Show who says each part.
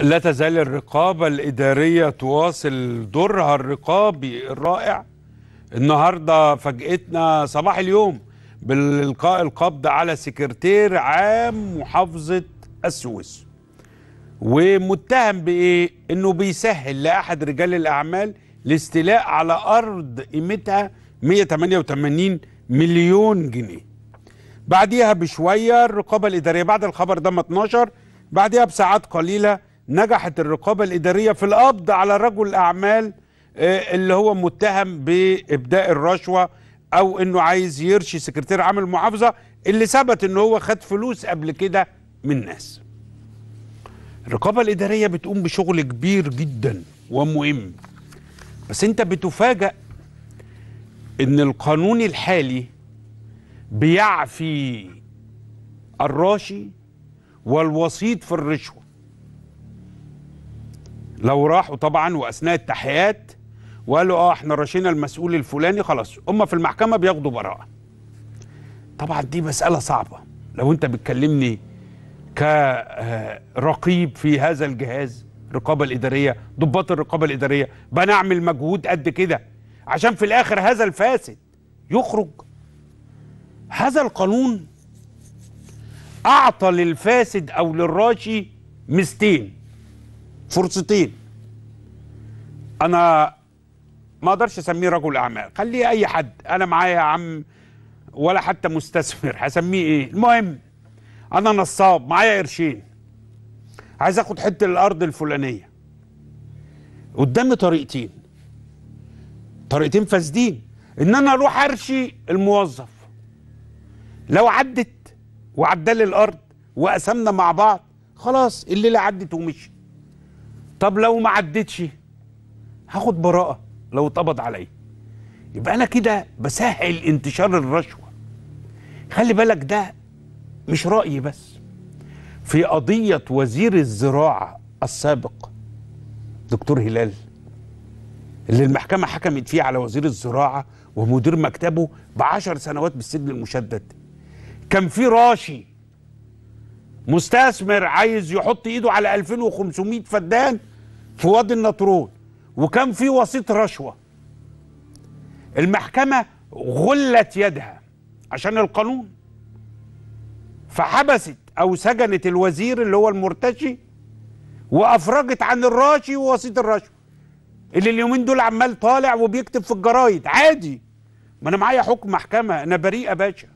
Speaker 1: لا تزال الرقابة الإدارية تواصل دورها الرقابي الرائع النهاردة فاجئتنا صباح اليوم بالإلقاء القبض على سكرتير عام محافظة السويس ومتهم بإيه؟ إنه بيسهل لأحد رجال الأعمال الاستيلاء على أرض قيمتها 188 مليون جنيه بعديها بشوية الرقابة الإدارية بعد الخبر ده 12 بعديها بساعات قليلة نجحت الرقابة الإدارية في القبض على رجل أعمال آه، اللي هو متهم بإبداء الرشوة أو إنه عايز يرشي سكرتير عام المحافظة اللي ثبت إن هو خد فلوس قبل كده من ناس الرقابة الإدارية بتقوم بشغل كبير جدا ومهم بس أنت بتفاجأ إن القانون الحالي بيعفي الراشي والوسيط في الرشوه لو راحوا طبعا واثناء التحيات وقالوا اه احنا رشينا المسؤول الفلاني خلاص هم في المحكمه بياخدوا براءه طبعا دي مساله صعبه لو انت بتكلمني كرقيب آه، في هذا الجهاز الرقابه الاداريه ضباط الرقابه الاداريه بنعمل مجهود قد كده عشان في الاخر هذا الفاسد يخرج هذا القانون اعطى للفاسد او للراشي مستين فرصتين انا ما اقدرش اسميه رجل اعمال خليه اي حد انا معايا يا عم ولا حتى مستثمر هسميه ايه المهم انا نصاب معايا قرشين عايز اخد حته الارض الفلانيه قدامي طريقتين طريقتين فاسدين ان انا اروح ارشي الموظف لو عدت وعدل الارض وقسمنا مع بعض خلاص الليله عدت ومشي طب لو ما عدتش هاخد براءه لو اتقبض عليا يبقى انا كده بسهل انتشار الرشوه خلي بالك ده مش رايي بس في قضيه وزير الزراعه السابق دكتور هلال اللي المحكمه حكمت فيه على وزير الزراعه ومدير مكتبه بعشر سنوات بالسجن المشدد كان في راشي مستثمر عايز يحط ايده على 2500 فدان في وادي النطرون وكان في وسيط رشوه المحكمه غلت يدها عشان القانون فحبست او سجنت الوزير اللي هو المرتشي وافرجت عن الراشي ووسيط الرشوه اللي اليومين دول عمال طالع وبيكتب في الجرايد عادي ما انا معايا حكم محكمه انا بريء يا باشا